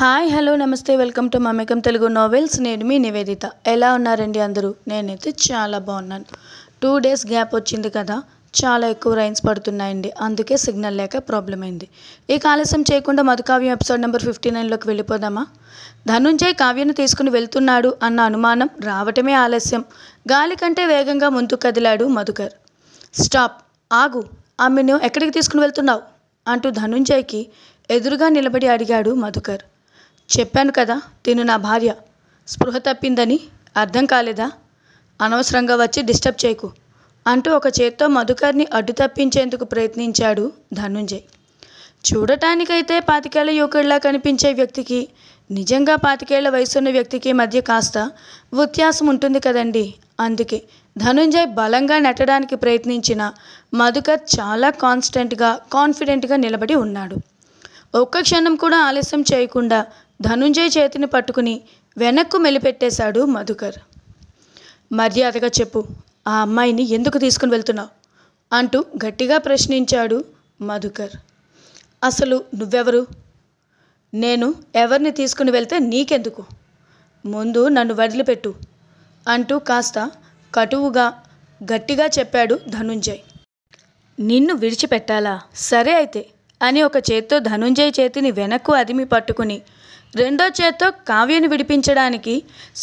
hi hello నమస్తే welcome to Mamekam Telugu novels నేను మీ నివేదిత ఎలా ఉన్నారండి అందరూ నేనైతే చాలా బాగున్నాను టూ డేస్ గ్యాప్ వచ్చింది కదా చాలా ఎక్కువ రైన్స్ పడుతున్నాయండి అందుకే సిగ్నల్ లేక ప్రాబ్లం అయింది ఈ ఆలస్యం చేయకుండా మధుకావ్యం ఎపిసోడ్ నెంబర్ ఫిఫ్టీ నైన్లోకి వెళ్ళిపోదామా ధనుంజయ్ కావ్యను తీసుకుని వెళ్తున్నాడు అన్న అనుమానం రావటమే ఆలస్యం గాలి కంటే వేగంగా ముందు కదిలాడు మధుకర్ స్టాప్ ఆగు ఆమెను ఎక్కడికి తీసుకుని వెళ్తున్నావు అంటూ ధనుంజయ్కి ఎదురుగా నిలబడి అడిగాడు మధుకర్ చెప్పాను కదా తిను నా భార్య స్పృహ తప్పిందని అర్థం కాలేదా అనవసరంగా వచ్చి డిస్టర్బ్ చేయకు అంటూ ఒక చేత్తో మధుకర్ని అడ్డు తప్పించేందుకు ప్రయత్నించాడు ధనుంజయ్ చూడటానికైతే పాతికేళ్ల యువకుడిలా కనిపించే వ్యక్తికి నిజంగా పాతికేళ్ల వయసున్న వ్యక్తికి మధ్య కాస్త వ్యత్యాసం ఉంటుంది కదండి అందుకే ధనుంజయ్ బలంగా నెట్టడానికి ప్రయత్నించిన మధుకర్ చాలా కాన్స్టెంట్గా కాన్ఫిడెంట్గా నిలబడి ఉన్నాడు ఒక్క క్షణం కూడా ఆలస్యం చేయకుండా ధనుంజయ్ చేతిని పట్టుకుని వెనక్కు మెలిపెట్టేశాడు మధుకర్ మర్యాదగా చెప్పు ఆ అమ్మాయిని ఎందుకు తీసుకుని వెళ్తున్నావు అంటూ గట్టిగా ప్రశ్నించాడు మధుకర్ అసలు నువ్వెవరు నేను ఎవరిని తీసుకుని వెళ్తే నీకెందుకు ముందు నన్ను వదిలిపెట్టు అంటూ కాస్త కటువుగా గట్టిగా చెప్పాడు ధనుంజయ్ నిన్ను విడిచిపెట్టాలా సరే అయితే అని ఒక చేత్తో ధనుంజయ్ చేతిని వెనక్కు అదిమి పట్టుకుని రెండో చేత్తో కావ్యను విడిపించడానికి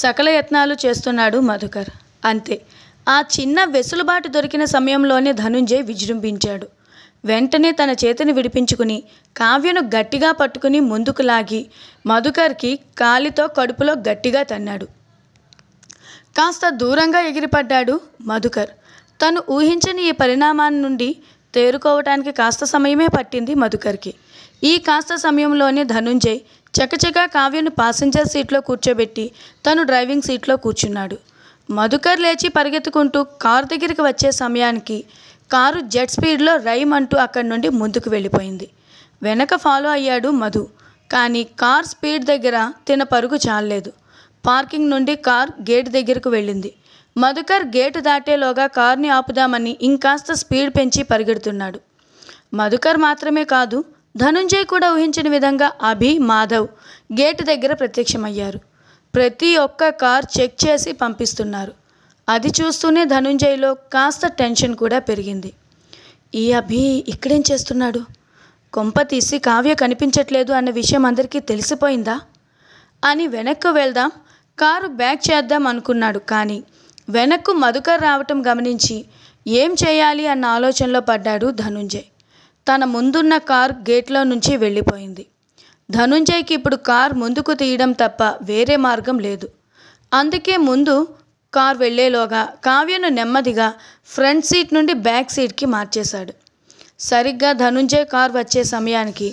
సకల యత్నాలు చేస్తున్నాడు మధుకర్ అంతే ఆ చిన్న వెసులుబాటు దొరికిన సమయంలోనే ధనుంజయ్ విజృంభించాడు వెంటనే తన చేతిని విడిపించుకుని కావ్యను గట్టిగా పట్టుకుని ముందుకు లాగి మధుకర్కి కాలితో కడుపులో గట్టిగా తన్నాడు కాస్త దూరంగా ఎగిరిపడ్డాడు మధుకర్ తను ఊహించని ఈ పరిణామాన్ని నుండి తేరుకోవటానికి కాస్త సమయమే పట్టింది మధుకర్కి ఈ కాస్త సమయంలోనే ధనుంజయ్ చకచకా కావ్యను పాసింజర్ సీట్లో కూర్చోబెట్టి తను డ్రైవింగ్ సీట్లో కూర్చున్నాడు మధుకర్ లేచి పరిగెత్తుకుంటూ కారు దగ్గరికి వచ్చే సమయానికి కారు జెట్ స్పీడ్లో రైమ్ అంటూ అక్కడి నుండి ముందుకు వెళ్ళిపోయింది వెనక ఫాలో అయ్యాడు మధు కానీ కార్ స్పీడ్ దగ్గర తిన పరుగు చాలలేదు పార్కింగ్ నుండి కార్ గేట్ దగ్గరకు వెళ్ళింది మధుకర్ గేటు దాటేలోగా కార్ని ఆపుదామని ఇంకాస్త స్పీడ్ పెంచి పరిగెడుతున్నాడు మధుకర్ మాత్రమే కాదు ధనుంజయ్ కూడా ఊహించిన విధంగా అభి మాధవ్ గేటు దగ్గర ప్రత్యక్షమయ్యారు ప్రతి ఒక్క కార్ చెక్ చేసి పంపిస్తున్నారు అది చూస్తూనే ధనుంజయ్లో కాస్త టెన్షన్ కూడా పెరిగింది ఈ అభి ఇక్కడేం చేస్తున్నాడు కొంప తీసి కావ్య కనిపించట్లేదు అన్న విషయం అందరికీ తెలిసిపోయిందా అని వెనక్కు వెళ్దాం కారు బ్యాక్ చేద్దాం అనుకున్నాడు కానీ వెనక్కు మధుకర్ రావటం గమనించి ఏం చేయాలి అన్న ఆలోచనలో పడ్డాడు ధనుంజయ్ తన ముందున్న కార్ గేట్లో నుంచి వెళ్ళిపోయింది ధనుంజయ్కి ఇప్పుడు కార్ ముందుకు తీయడం తప్ప వేరే మార్గం లేదు అందుకే ముందు కార్ వెళ్లేలోగా కావ్యను నెమ్మదిగా ఫ్రంట్ సీట్ నుండి బ్యాక్ సీట్కి మార్చేశాడు సరిగ్గా ధనుంజయ్ కార్ వచ్చే సమయానికి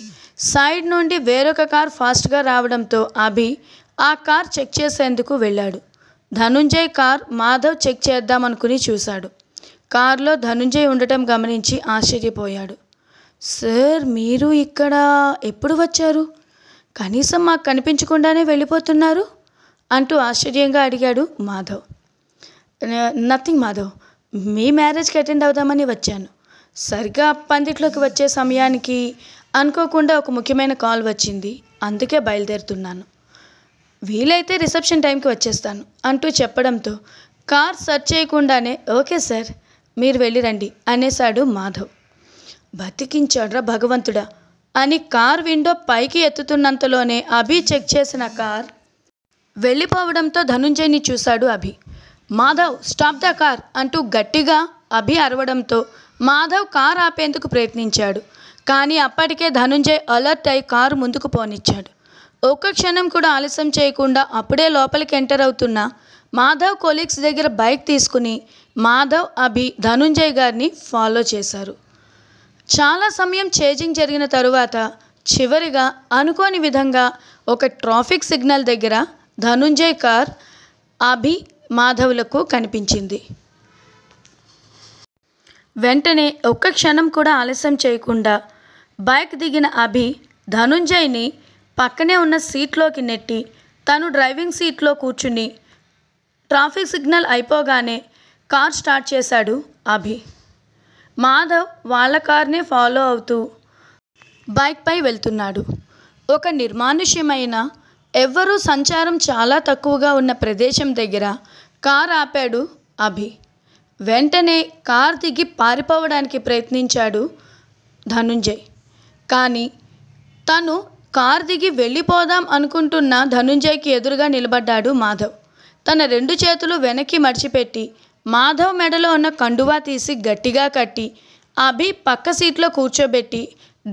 సైడ్ నుండి వేరొక కార్ ఫాస్ట్గా రావడంతో అభి ఆ కార్ చెక్ చేసేందుకు వెళ్ళాడు ధనుంజయ్ కార్ మాధవ్ చెక్ చేద్దామనుకుని చూశాడు కారులో ధనుంజయ్ ఉండటం గమనించి ఆశ్చర్యపోయాడు సార్ మీరు ఇక్కడ ఎప్పుడు వచ్చారు కనీసం మాకు కనిపించకుండానే వెళ్ళిపోతున్నారు అంటూ ఆశ్చర్యంగా అడిగాడు మాధవ్ నథింగ్ మాధవ్ మీ మ్యారేజ్కి అటెండ్ అవుదామని వచ్చాను సరిగ్గా పందిట్లోకి వచ్చే సమయానికి అనుకోకుండా ఒక ముఖ్యమైన కాల్ వచ్చింది అందుకే బయలుదేరుతున్నాను వీలైతే రిసెప్షన్ టైంకి వచ్చేస్తాను అంటూ చెప్పడంతో కార్ సర్చ్ చేయకుండానే ఓకే సార్ మీరు వెళ్ళిరండి అనేశాడు మాధవ్ బతికించాడ్రా భగవంతుడా అని కార్ విండో పైకి ఎత్తుతున్నంతలోనే అభి చెక్ చేసిన కార్ వెళ్ళిపోవడంతో ధనుంజయ్ని చూశాడు Abhi Madhav stop the car అంటూ గట్టిగా అభి అరవడంతో మాధవ్ కార్ ఆపేందుకు ప్రయత్నించాడు కానీ అప్పటికే ధనుంజయ్ అలర్ట్ అయి కారు ముందుకు పోనిచ్చాడు ఒక్క క్షణం కూడా ఆలస్యం చేయకుండా అప్పుడే లోపలికి ఎంటర్ అవుతున్న మాధవ్ కొలీగ్స్ దగ్గర బైక్ తీసుకుని మాధవ్ అభి ధనుంజయ్ గారిని ఫాలో చేశారు చాలా సమయం చేజింగ్ జరిగిన తరువాత చివరిగా అనుకోని విధంగా ఒక ట్రాఫిక్ సిగ్నల్ దగ్గర ధనుంజయ్ కార్ అభి మాధవులకు కనిపించింది వెంటనే ఒక్క క్షణం కూడా ఆలస్యం చేయకుండా బైక్ దిగిన అభి ధనుంజయ్ని పక్కనే ఉన్న సీట్లోకి నెట్టి తను డ్రైవింగ్ సీట్లో కూర్చుని ట్రాఫిక్ సిగ్నల్ అయిపోగానే కార్ స్టార్ట్ చేశాడు అభి మాధవ్ వాళ్ళ కార్నే ఫాలో అవుతూ బైక్పై వెళ్తున్నాడు ఒక నిర్మానుష్యమైన ఎవ్వరూ సంచారం చాలా తక్కువగా ఉన్న ప్రదేశం దగ్గర కార్ ఆపాడు అభి వెంటనే కార్ దిగి పారిపోవడానికి ప్రయత్నించాడు ధనుంజయ్ కానీ తను కార్ దిగి వెళ్ళిపోదాం అనుకుంటున్న ధనుంజయ్కి ఎదురుగా నిలబడ్డాడు మాధవ్ తన రెండు చేతులు వెనక్కి మడిచిపెట్టి మాధవ్ మెడలో ఉన్న కండువా తీసి గట్టిగా కట్టి అభి పక్క సీట్లో కూర్చోబెట్టి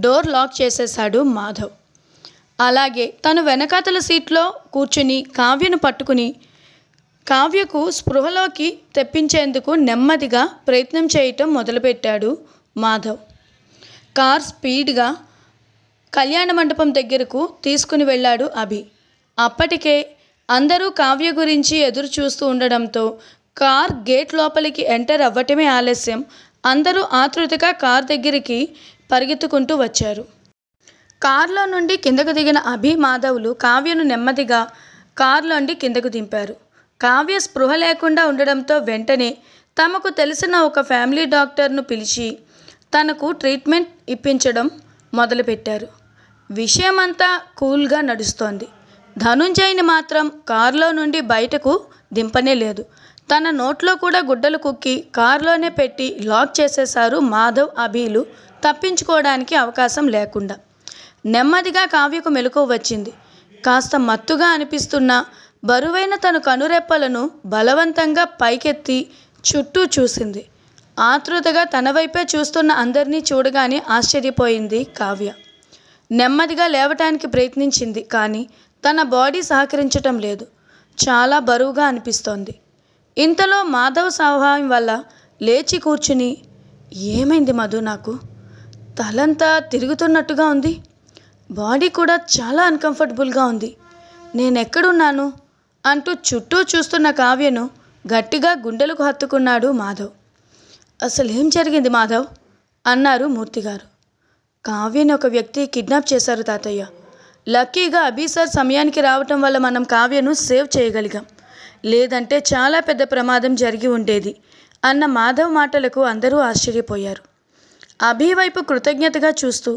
డోర్ లాక్ చేసేశాడు మాధవ్ అలాగే తను వెనకాతల సీట్లో కూర్చుని కావ్యను పట్టుకుని కావ్యకు స్పృహలోకి తెప్పించేందుకు నెమ్మదిగా ప్రయత్నం చేయటం మొదలుపెట్టాడు మాధవ్ కార్ స్పీడ్గా కళ్యాణ మండపం దగ్గరకు తీసుకుని వెళ్ళాడు అభి అప్పటికే అందరూ కావ్య గురించి ఎదురు చూస్తూ ఉండడంతో కార్ గేట్ లోపలికి ఎంటర్ అవ్వటమే ఆలస్యం అందరూ ఆతృతగా కార్ దగ్గరికి పరిగెత్తుకుంటూ వచ్చారు కారులో నుండి కిందకు దిగిన అభి మాధవులు కావ్యను నెమ్మదిగా కారులోండి కిందకు దింపారు కావ్య స్పృహ లేకుండా ఉండడంతో వెంటనే తమకు తెలిసిన ఒక ఫ్యామిలీ డాక్టర్ను పిలిచి తనకు ట్రీట్మెంట్ ఇప్పించడం మొదలుపెట్టారు విషయమంతా కూల్గా నడుస్తోంది ధనుంజయ్ని మాత్రం కారులో నుండి బయటకు దింపనే లేదు తన నోట్లో కూడా గుడ్డలు కుక్కి కారులోనే పెట్టి లాక్ చేసేశారు మాధవ్ అభిలు తప్పించుకోవడానికి అవకాశం లేకుండా నెమ్మదిగా కావ్యకు మెలకువ వచ్చింది కాస్త మత్తుగా అనిపిస్తున్న బరువైన తన కనురెప్పలను బలవంతంగా పైకెత్తి చుట్టూ చూసింది ఆతృతగా తన వైపే చూస్తున్న అందరినీ చూడగానే ఆశ్చర్యపోయింది కావ్య నెమ్మదిగా లేవటానికి ప్రయత్నించింది కానీ తన బాడీ సహకరించటం లేదు చాలా బరువుగా అనిపిస్తోంది ఇంతలో మాధవ స్వభావం వల్ల లేచి కూర్చుని ఏమైంది మధు నాకు తలంతా తిరుగుతున్నట్టుగా ఉంది బాడీ కూడా చాలా అన్కంఫర్టబుల్గా ఉంది నేను ఎక్కడున్నాను అంటూ చుట్టూ చూస్తున్న కావ్యను గట్టిగా గుండెలకు హత్తుకున్నాడు మాధవ్ అసలు ఏం జరిగింది మాధవ్ అన్నారు మూర్తిగారు కావ్యని ఒక వ్యక్తి కిడ్నాప్ చేశారు తాతయ్య లక్కీగా అభిసార్ సార్ సమయానికి రావటం వల్ల మనం కావ్యను సేవ్ చేయగలిగాం లేదంటే చాలా పెద్ద ప్రమాదం జరిగి ఉండేది అన్న మాధవ్ మాటలకు అందరూ ఆశ్చర్యపోయారు అభి వైపు కృతజ్ఞతగా చూస్తూ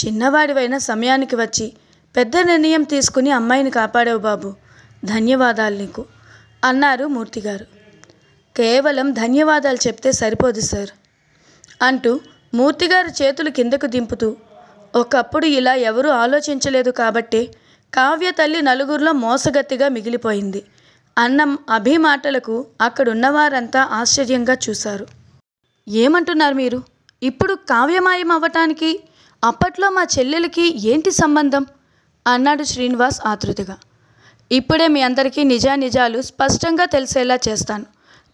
చిన్నవాడివైన సమయానికి వచ్చి పెద్ద నిర్ణయం తీసుకుని అమ్మాయిని కాపాడావు బాబు ధన్యవాదాలు నీకు అన్నారు మూర్తిగారు కేవలం ధన్యవాదాలు చెప్తే సరిపోదు సార్ అంటూ మూర్తిగారు చేతులు కిందకు దింపుతూ ఒకప్పుడు ఇలా ఎవరూ ఆలోచించలేదు కాబట్టే కావ్య తల్లి నలుగురిలో మోసగత్తిగా మిగిలిపోయింది అన్నం అభిమాటలకు మాటలకు అక్కడున్నవారంతా ఆశ్చర్యంగా చూశారు ఏమంటున్నారు మీరు ఇప్పుడు కావ్యమాయం అవ్వటానికి అప్పట్లో మా చెల్లెలకి ఏంటి సంబంధం అన్నాడు శ్రీనివాస్ ఆతృతగా ఇప్పుడే మీ అందరికీ నిజానిజాలు స్పష్టంగా తెలిసేలా చేస్తాను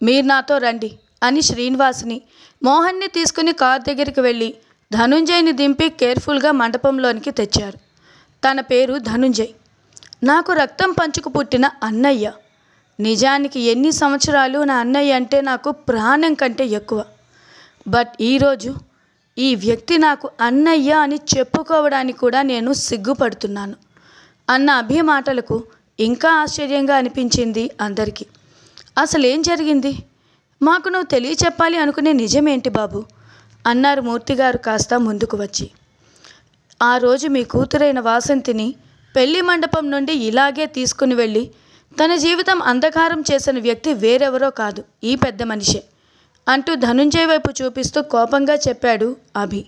మీరు నాతో రండి అని శ్రీనివాస్ని మోహన్ని తీసుకుని కార్ దగ్గరికి వెళ్ళి ధనుంజయ్ని దింపి కేర్ఫుల్గా మండపంలోనికి తెచ్చారు తన పేరు ధనుంజయ్ నాకు రక్తం పంచుకు పుట్టిన అన్నయ్య నిజానికి ఎన్ని సంవత్సరాలు నా అన్నయ్య అంటే నాకు ప్రాణం కంటే ఎక్కువ బట్ ఈరోజు ఈ వ్యక్తి నాకు అన్నయ్య అని చెప్పుకోవడానికి కూడా నేను సిగ్గుపడుతున్నాను అన్న అభిమాటలకు ఇంకా ఆశ్చర్యంగా అనిపించింది అందరికీ అసలు ఏం జరిగింది మాకు నువ్వు తెలియచెప్పాలి అనుకునే నిజమేంటి బాబు అన్నారు మూర్తిగారు కాస్త ముందుకు వచ్చి ఆ రోజు మీ కూతురైన వాసంతిని పెళ్లి మండపం నుండి ఇలాగే తీసుకుని వెళ్ళి తన జీవితం అంధకారం చేసిన వ్యక్తి వేరెవరో కాదు ఈ పెద్ద మనిషే అంటూ ధనుంజయ్ వైపు చూపిస్తూ కోపంగా చెప్పాడు అభి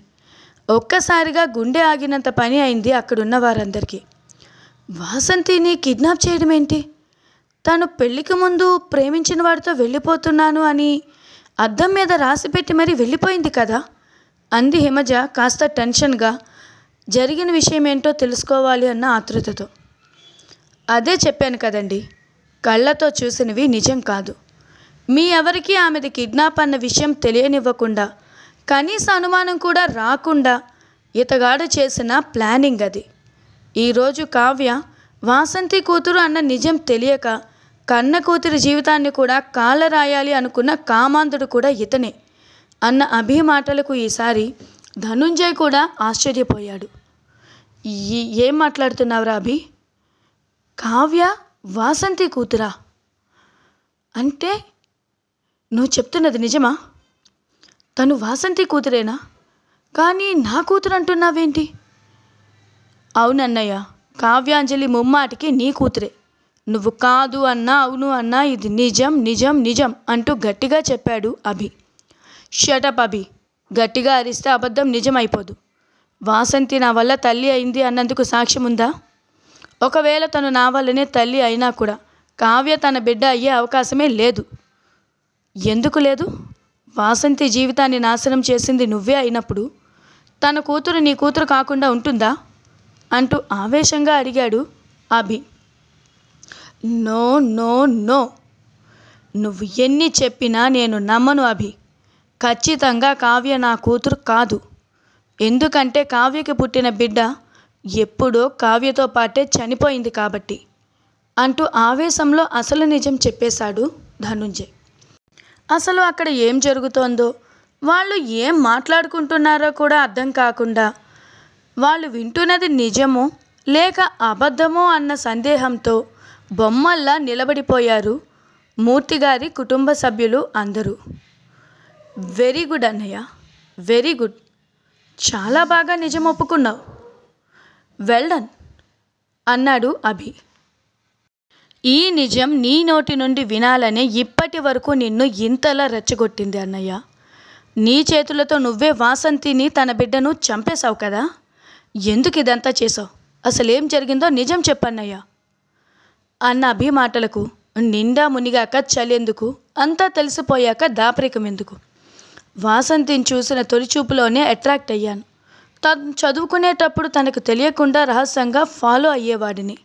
ఒక్కసారిగా గుండె ఆగినంత పని అయింది అక్కడున్న వారందరికీ వాసంతిని కిడ్నాప్ చేయడం ఏంటి తను పెళ్లికి ముందు ప్రేమించిన వాడితో వెళ్ళిపోతున్నాను అని అద్దం మీద రాసిపెట్టి మరీ వెళ్ళిపోయింది కదా అంది హిమజ కాస్త టెన్షన్గా జరిగిన విషయం ఏంటో తెలుసుకోవాలి అన్న ఆతృతతో అదే చెప్పాను కదండి కళ్ళతో చూసినవి నిజం కాదు మీ ఎవరికి ఆమెది కిడ్నాప్ అన్న విషయం తెలియనివ్వకుండా కనీస అనుమానం కూడా రాకుండా ఇతగాడు చేసిన ప్లానింగ్ అది ఈరోజు కావ్య వాసంతి కూతురు అన్న నిజం తెలియక కన్న కూతురి జీవితాన్ని కూడా కాళ్ళ రాయాలి అనుకున్న కామాంధుడు కూడా ఇతనే అన్న అభిమాటలకు ఈసారి ధనుంజయ్ కూడా ఆశ్చర్యపోయాడు ఏం మాట్లాడుతున్నావురా అభి కావ్య వాసంతి కూతురా అంటే నువ్వు చెప్తున్నది నిజమా తను వాసంతి కూతురేనా కానీ నా కూతురు అంటున్నావేంటి అవునన్నయ్య కావ్యాంజలి ముమ్మాటికి నీ కూతురే నువ్వు కాదు అన్నా అవును అన్నా ఇది నిజం నిజం నిజం అంటూ గట్టిగా చెప్పాడు అభి షటప్ అభి గట్టిగా అరిస్తే అబద్ధం నిజమైపోదు వాసంతి నా వల్ల తల్లి అయింది అన్నందుకు సాక్ష్యం ఉందా ఒకవేళ తను నా వల్లనే తల్లి అయినా కూడా కావ్య తన బిడ్డ అయ్యే అవకాశమే లేదు ఎందుకు లేదు వాసంతి జీవితాన్ని నాశనం చేసింది నువ్వే అయినప్పుడు తన కూతురు నీ కూతురు కాకుండా ఉంటుందా అంటూ ఆవేశంగా అడిగాడు అభి నో నో నో నువ్వు ఎన్ని చెప్పినా నేను నమ్మను అభి ఖచ్చితంగా కావ్య నా కూతురు కాదు ఎందుకంటే కావ్యకి పుట్టిన బిడ్డ ఎప్పుడో కావ్యతో పాటే చనిపోయింది కాబట్టి అంటూ ఆవేశంలో అసలు నిజం చెప్పేశాడు ధనుంజయ్ అసలు అక్కడ ఏం జరుగుతోందో వాళ్ళు ఏం మాట్లాడుకుంటున్నారో కూడా అర్థం కాకుండా వాళ్ళు వింటున్నది నిజమో లేక అబద్ధమో అన్న సందేహంతో బొమ్మల్లా నిలబడిపోయారు మూర్తిగారి కుటుంబ సభ్యులు అందరూ వెరీ గుడ్ అన్నయ్య వెరీ గుడ్ చాలా బాగా నిజం ఒప్పుకున్నావు వెల్డన్ అన్నాడు అభి ఈ నిజం నీ నోటి నుండి వినాలని ఇప్పటి వరకు నిన్ను ఇంతలా రెచ్చగొట్టింది అన్నయ్య నీ చేతులతో నువ్వే వాసంతిని తన బిడ్డను చంపేశావు కదా ఎందుకు ఇదంతా చేసావు అసలేం జరిగిందో నిజం చెప్పన్నయ్య అన్న అభి మాటలకు నిండా మునిగాక చలెందుకు అంతా తెలిసిపోయాక దాపరికం ఎందుకు వాసంతిని చూసిన తొలిచూపులోనే అట్రాక్ట్ అయ్యాను తను చదువుకునేటప్పుడు తనకు తెలియకుండా రహస్యంగా ఫాలో అయ్యేవాడిని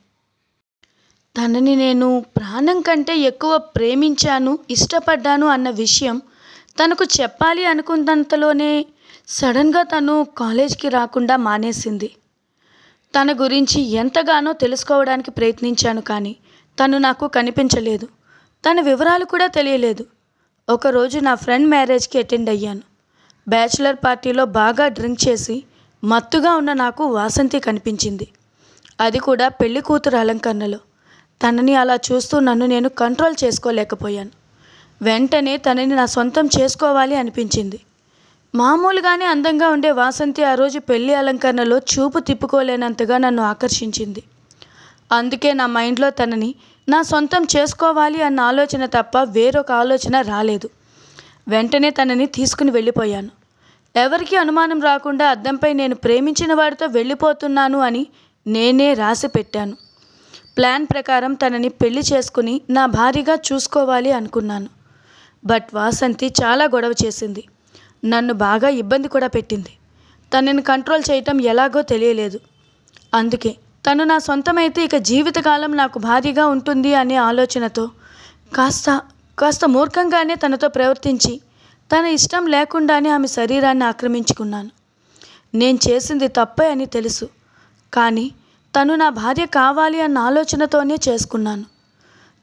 తనని నేను ప్రాణం కంటే ఎక్కువ ప్రేమించాను ఇష్టపడ్డాను అన్న విషయం తనకు చెప్పాలి అనుకున్నంతలోనే సడన్గా తను కాలేజ్కి రాకుండా మానేసింది తన గురించి ఎంతగానో తెలుసుకోవడానికి ప్రయత్నించాను కానీ తను నాకు కనిపించలేదు తన వివరాలు కూడా తెలియలేదు ఒకరోజు నా ఫ్రెండ్ మ్యారేజ్కి అటెండ్ అయ్యాను బ్యాచిలర్ పార్టీలో బాగా డ్రింక్ చేసి మత్తుగా ఉన్న నాకు వాసంతి కనిపించింది అది కూడా పెళ్లి కూతురు అలంకరణలో తనని అలా చూస్తూ నన్ను నేను కంట్రోల్ చేసుకోలేకపోయాను వెంటనే తనని నా సొంతం చేసుకోవాలి అనిపించింది మామూలుగానే అందంగా ఉండే వాసంతి ఆ రోజు పెళ్లి అలంకరణలో చూపు తిప్పుకోలేనంతగా నన్ను ఆకర్షించింది అందుకే నా మైండ్లో తనని నా సొంతం చేసుకోవాలి అన్న ఆలోచన తప్ప వేరొక ఆలోచన రాలేదు వెంటనే తనని తీసుకుని వెళ్ళిపోయాను ఎవరికీ అనుమానం రాకుండా అద్దంపై నేను ప్రేమించిన వాడితో వెళ్ళిపోతున్నాను అని నేనే రాసి పెట్టాను ప్లాన్ ప్రకారం తనని పెళ్లి చేసుకుని నా భారీగా చూసుకోవాలి అనుకున్నాను బట్ వాసంతి చాలా గొడవ చేసింది నన్ను బాగా ఇబ్బంది కూడా పెట్టింది తనని కంట్రోల్ చేయటం ఎలాగో తెలియలేదు అందుకే తను నా సొంతమైతే ఇక జీవితకాలం నాకు భారీగా ఉంటుంది అనే ఆలోచనతో కాస్త కాస్త మూర్ఖంగానే తనతో ప్రవర్తించి తన ఇష్టం లేకుండానే ఆమె శరీరాన్ని ఆక్రమించుకున్నాను నేను చేసింది తప్పే అని తెలుసు కానీ తను నా భార్య కావాలి అన్న ఆలోచనతోనే చేసుకున్నాను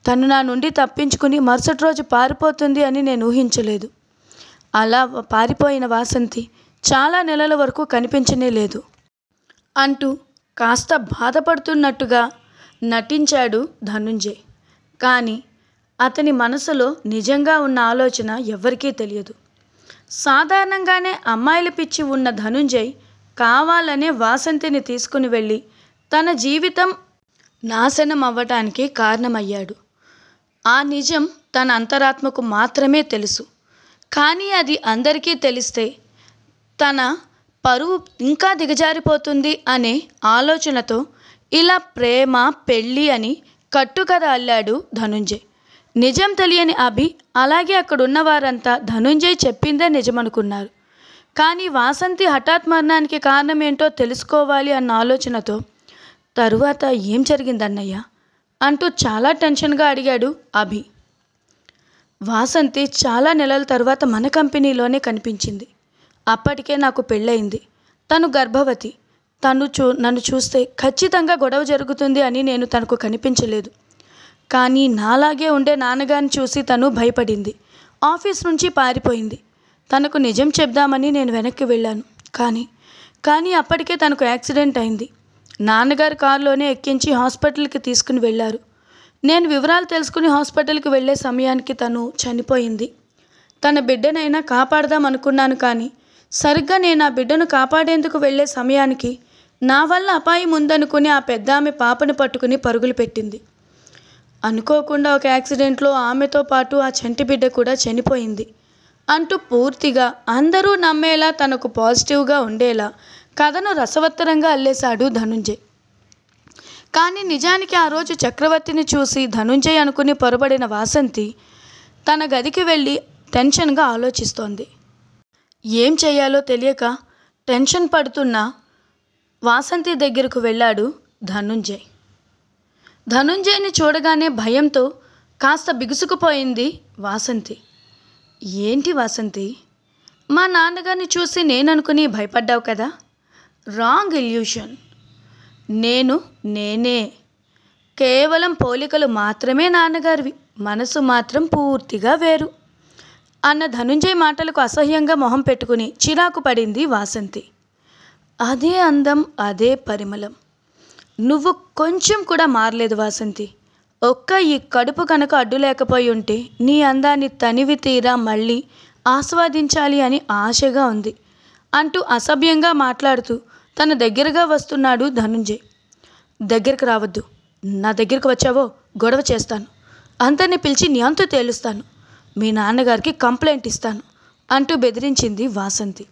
తను నా నుండి తప్పించుకుని మరుసటి రోజు పారిపోతుంది అని నేను ఊహించలేదు అలా పారిపోయిన వాసంతి చాలా నెలల వరకు కనిపించనే లేదు అంటూ కాస్త బాధపడుతున్నట్టుగా నటించాడు ధనుంజయ్ కానీ అతని మనసులో నిజంగా ఉన్న ఆలోచన ఎవ్వరికీ తెలియదు సాధారణంగానే అమ్మాయిల పిచ్చి ఉన్న ధనుంజయ్ కావాలనే వాసంతిని తీసుకుని వెళ్ళి తన జీవితం నాశనం అవ్వటానికి కారణమయ్యాడు ఆ నిజం తన అంతరాత్మకు మాత్రమే తెలుసు కానీ అది అందరికీ తెలిస్తే తన పరువు ఇంకా దిగజారిపోతుంది అనే ఆలోచనతో ఇలా ప్రేమ పెళ్ళి అని కట్టుకథ అల్లాడు ధనుంజయ్ నిజం తెలియని అభి అలాగే అక్కడున్న వారంతా ధనుంజయ్ చెప్పిందే నిజమనుకున్నారు కానీ వాసంతి హఠాత్ మరణానికి కారణం ఏంటో తెలుసుకోవాలి అన్న ఆలోచనతో తరువాత ఏం జరిగిందన్నయ్య అంటూ చాలా టెన్షన్గా అడిగాడు అభి వాసంతి చాలా నెలల తర్వాత మన కంపెనీలోనే కనిపించింది అప్పటికే నాకు పెళ్ళయింది తను గర్భవతి తను చూ నన్ను చూస్తే ఖచ్చితంగా గొడవ జరుగుతుంది అని నేను తనకు కనిపించలేదు కానీ నాలాగే ఉండే నాన్నగారిని చూసి తను భయపడింది ఆఫీస్ నుంచి పారిపోయింది తనకు నిజం చెప్దామని నేను వెనక్కి వెళ్ళాను కానీ కానీ అప్పటికే తనకు యాక్సిడెంట్ అయింది నాన్నగారు కారులోనే ఎక్కించి హాస్పిటల్కి తీసుకుని వెళ్ళారు నేను వివరాలు తెలుసుకుని హాస్పిటల్కి వెళ్ళే సమయానికి తను చనిపోయింది తన బిడ్డనైనా కాపాడదాం అనుకున్నాను కానీ సరిగ్గా నేను ఆ బిడ్డను కాపాడేందుకు వెళ్ళే సమయానికి నా వల్ల అపాయం ఉందనుకుని ఆ పెద్ద ఆమె పాపను పట్టుకుని పరుగులు పెట్టింది అనుకోకుండా ఒక యాక్సిడెంట్లో ఆమెతో పాటు ఆ చంటి బిడ్డ కూడా చనిపోయింది అంటూ పూర్తిగా అందరూ నమ్మేలా తనకు పాజిటివ్గా ఉండేలా కథను రసవత్తరంగా అల్లేశాడు ధనుంజయ్ కానీ నిజానికి ఆ రోజు చక్రవర్తిని చూసి ధనుంజయ్ అనుకుని పొరబడిన వాసంతి తన గదికి వెళ్ళి టెన్షన్గా ఆలోచిస్తోంది ఏం చేయాలో తెలియక టెన్షన్ పడుతున్న వాసంతి దగ్గరకు వెళ్ళాడు ధనుంజయ్ ధనుంజయ్ని చూడగానే భయంతో కాస్త బిగుసుకుపోయింది వాసంతి ఏంటి వాసంతి మా నాన్నగారిని చూసి నేననుకుని భయపడ్డావు కదా రాంగ్ ఇల్యూషన్ నేను నేనే కేవలం పోలికలు మాత్రమే నాన్నగారివి మనసు మాత్రం పూర్తిగా వేరు అన్న ధనుంజయ్ మాటలకు అసహ్యంగా మొహం పెట్టుకుని చిరాకు పడింది వాసంతి అదే అందం అదే పరిమళం నువ్వు కొంచెం కూడా మారలేదు వాసంతి ఒక్క ఈ కడుపు కనుక అడ్డు లేకపోయి ఉంటే నీ అందాన్ని తనివి తీరా మళ్ళీ ఆస్వాదించాలి అని ఆశగా ఉంది అంటూ అసభ్యంగా మాట్లాడుతూ తన దగ్గరగా వస్తున్నాడు ధనుంజయ్ దగ్గరకు రావద్దు నా దగ్గరకు వచ్చావో గొడవ చేస్తాను అంతని పిలిచి నీ తేలుస్తాను మీ నాన్నగారికి కంప్లైంట్ ఇస్తాను అంటూ బెదిరించింది వాసంతి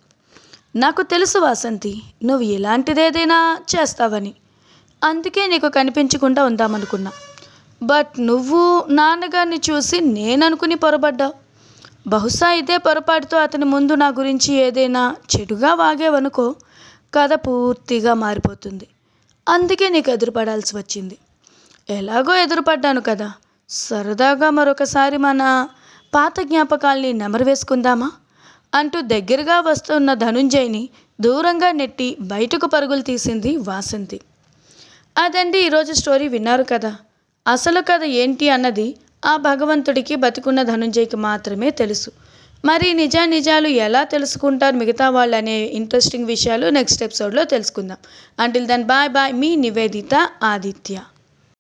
నాకు తెలుసు వాసంతి నువ్వు ఇలాంటిదేదైనా చేస్తావని అందుకే నీకు కనిపించకుండా ఉందామనుకున్నా బట్ నువ్వు నాన్నగారిని చూసి నేననుకుని పొరపడ్డావు బహుశా ఇదే పొరపాటుతో అతని ముందు నా గురించి ఏదైనా చెడుగా వాగేవనుకో కథ పూర్తిగా మారిపోతుంది అందుకే నీకు ఎదురుపడాల్సి వచ్చింది ఎలాగో ఎదురుపడ్డాను కదా సరదాగా మరొకసారి మన పాత జ్ఞాపకాల్ని నెమరు వేసుకుందామా అంటూ దగ్గరగా వస్తున్న ధనుంజయ్ని దూరంగా నెట్టి బయటకు పరుగులు తీసింది వాసంతి అదండి ఈరోజు స్టోరీ విన్నారు కదా అసలు కథ ఏంటి అన్నది ఆ భగవంతుడికి బతికున్న ధనుంజయ్కి మాత్రమే తెలుసు మరి నిజా నిజాలు ఎలా తెలుసుకుంటారు మిగతా వాళ్ళు అనే ఇంట్రెస్టింగ్ విషయాలు నెక్స్ట్ ఎపిసోడ్లో తెలుసుకుందాం అంటిల్ దెన్ బాయ్ బాయ్ మీ నివేదిత ఆదిత్య